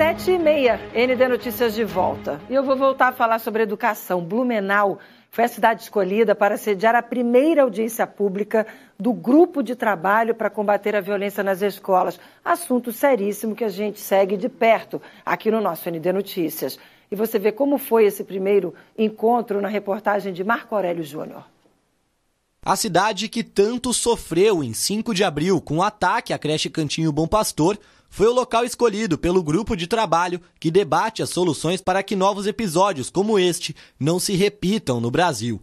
sete e meia, ND Notícias de volta. E eu vou voltar a falar sobre educação. Blumenau foi a cidade escolhida para sediar a primeira audiência pública do grupo de trabalho para combater a violência nas escolas. Assunto seríssimo que a gente segue de perto aqui no nosso ND Notícias. E você vê como foi esse primeiro encontro na reportagem de Marco Aurélio Júnior. A cidade que tanto sofreu em 5 de abril com o ataque à creche Cantinho Bom Pastor foi o local escolhido pelo grupo de trabalho que debate as soluções para que novos episódios como este não se repitam no Brasil.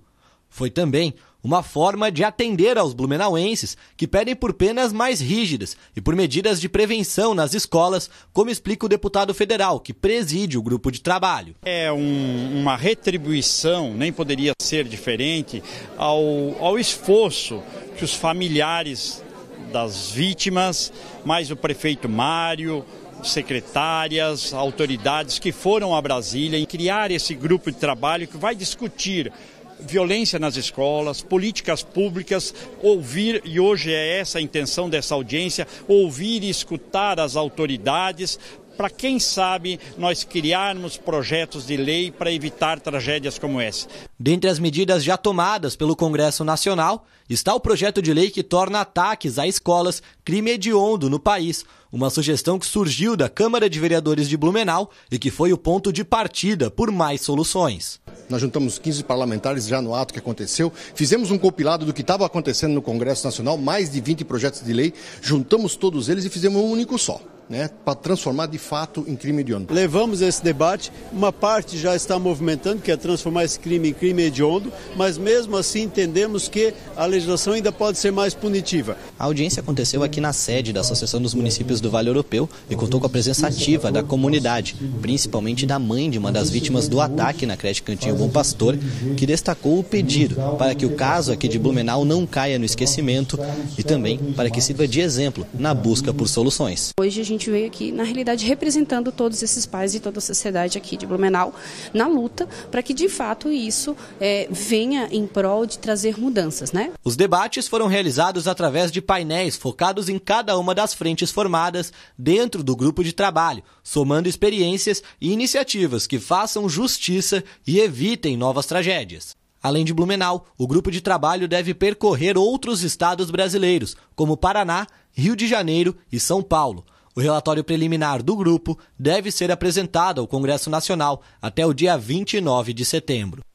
Foi também uma forma de atender aos blumenauenses que pedem por penas mais rígidas e por medidas de prevenção nas escolas, como explica o deputado federal que preside o grupo de trabalho. É um, uma retribuição, nem poderia ser diferente, ao, ao esforço que os familiares das vítimas, mais o prefeito Mário, secretárias, autoridades que foram a Brasília em criar esse grupo de trabalho que vai discutir violência nas escolas, políticas públicas, ouvir, e hoje é essa a intenção dessa audiência, ouvir e escutar as autoridades para quem sabe nós criarmos projetos de lei para evitar tragédias como essa. Dentre as medidas já tomadas pelo Congresso Nacional está o projeto de lei que torna ataques a escolas crime hediondo no país, uma sugestão que surgiu da Câmara de Vereadores de Blumenau e que foi o ponto de partida por mais soluções nós juntamos 15 parlamentares já no ato que aconteceu, fizemos um compilado do que estava acontecendo no Congresso Nacional, mais de 20 projetos de lei, juntamos todos eles e fizemos um único só né, para transformar de fato em crime hediondo. Levamos esse debate, uma parte já está movimentando, que é transformar esse crime em crime hediondo, mas mesmo assim entendemos que a legislação ainda pode ser mais punitiva. A audiência aconteceu aqui na sede da Associação dos Municípios do Vale Europeu e contou com a presença ativa da comunidade, principalmente da mãe de uma das vítimas do ataque na creche Cantinho Bom Pastor, que destacou o pedido para que o caso aqui de Blumenau não caia no esquecimento e também para que sirva de exemplo na busca por soluções. Hoje a gente gente veio aqui, na realidade, representando todos esses pais e toda a sociedade aqui de Blumenau na luta para que, de fato, isso é, venha em prol de trazer mudanças. Né? Os debates foram realizados através de painéis focados em cada uma das frentes formadas dentro do grupo de trabalho, somando experiências e iniciativas que façam justiça e evitem novas tragédias. Além de Blumenau, o grupo de trabalho deve percorrer outros estados brasileiros, como Paraná, Rio de Janeiro e São Paulo. O relatório preliminar do grupo deve ser apresentado ao Congresso Nacional até o dia 29 de setembro.